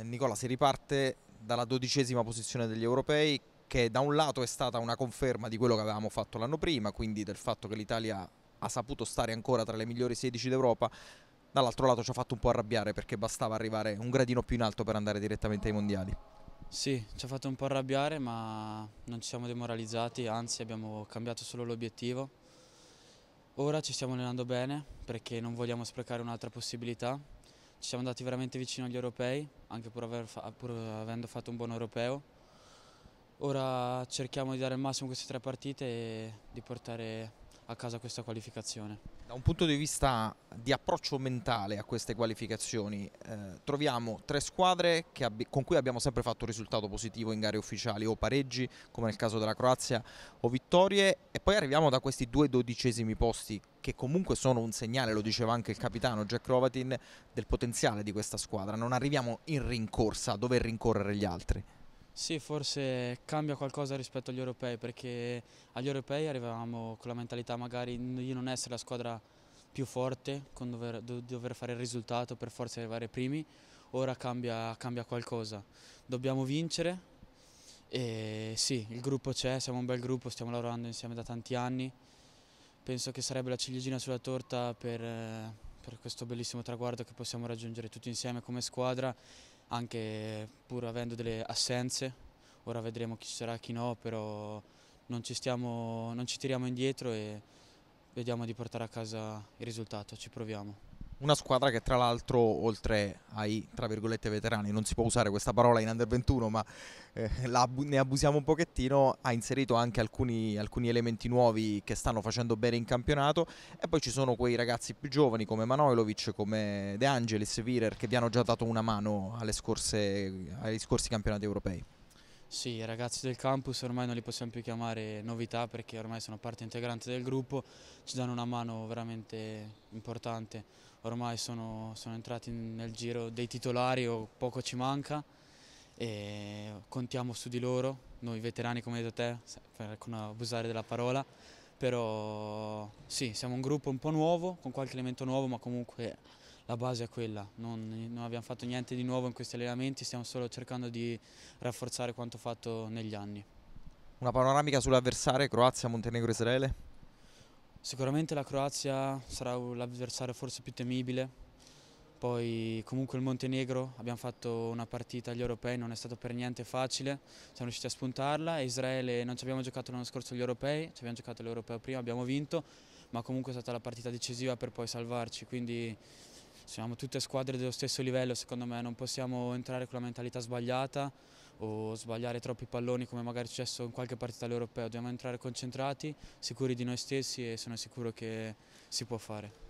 Eh, Nicola, si riparte dalla dodicesima posizione degli europei che da un lato è stata una conferma di quello che avevamo fatto l'anno prima, quindi del fatto che l'Italia ha saputo stare ancora tra le migliori 16 d'Europa, dall'altro lato ci ha fatto un po' arrabbiare perché bastava arrivare un gradino più in alto per andare direttamente ai mondiali. Sì, ci ha fatto un po' arrabbiare ma non ci siamo demoralizzati, anzi abbiamo cambiato solo l'obiettivo. Ora ci stiamo allenando bene perché non vogliamo sprecare un'altra possibilità ci siamo andati veramente vicino agli europei, anche pur, fa pur avendo fatto un buon europeo. Ora cerchiamo di dare il massimo in queste tre partite e di portare a casa questa qualificazione. Da un punto di vista di approccio mentale a queste qualificazioni, eh, troviamo tre squadre con cui abbiamo sempre fatto risultato positivo in gare ufficiali o pareggi, come nel caso della Croazia, o vittorie, e poi arriviamo da questi due dodicesimi posti che comunque sono un segnale, lo diceva anche il capitano Jack Rovatin, del potenziale di questa squadra. Non arriviamo in rincorsa, a dover rincorrere gli altri. Sì, forse cambia qualcosa rispetto agli europei perché agli europei arrivavamo con la mentalità magari di non essere la squadra più forte, con dover, dover fare il risultato per forza arrivare primi, ora cambia, cambia qualcosa. Dobbiamo vincere e sì, il gruppo c'è, siamo un bel gruppo, stiamo lavorando insieme da tanti anni, penso che sarebbe la ciliegina sulla torta per, per questo bellissimo traguardo che possiamo raggiungere tutti insieme come squadra anche pur avendo delle assenze. Ora vedremo chi sarà e chi no, però non ci, stiamo, non ci tiriamo indietro e vediamo di portare a casa il risultato, ci proviamo. Una squadra che tra l'altro oltre ai tra virgolette veterani, non si può usare questa parola in under 21 ma eh, la, ne abusiamo un pochettino, ha inserito anche alcuni, alcuni, elementi nuovi che stanno facendo bene in campionato e poi ci sono quei ragazzi più giovani come Manojlovic, come De Angelis, Virer che vi hanno già dato una mano scorse, agli scorsi campionati europei. Sì, i ragazzi del campus ormai non li possiamo più chiamare novità perché ormai sono parte integrante del gruppo, ci danno una mano veramente importante, ormai sono, sono entrati nel giro dei titolari o poco ci manca e contiamo su di loro, noi veterani come hai detto te, per non abusare della parola, però sì, siamo un gruppo un po' nuovo, con qualche elemento nuovo ma comunque la base è quella, non, non, abbiamo fatto niente di nuovo in questi allenamenti, stiamo solo cercando di rafforzare quanto fatto negli anni. Una panoramica sull'avversario Croazia, Montenegro, Israele? Sicuramente la Croazia sarà l'avversario forse più temibile, poi comunque il Montenegro abbiamo fatto una partita agli europei, non è stato per niente facile, siamo riusciti a spuntarla e Israele non ci abbiamo giocato l'anno scorso agli europei, ci abbiamo giocato l'europeo prima, abbiamo vinto, ma comunque è stata la partita decisiva per poi salvarci, quindi siamo tutte squadre dello stesso livello, secondo me non possiamo entrare con la mentalità sbagliata o sbagliare troppi palloni come magari è successo in qualche partita all'Europeo. Dobbiamo entrare concentrati, sicuri di noi stessi e sono sicuro che si può fare.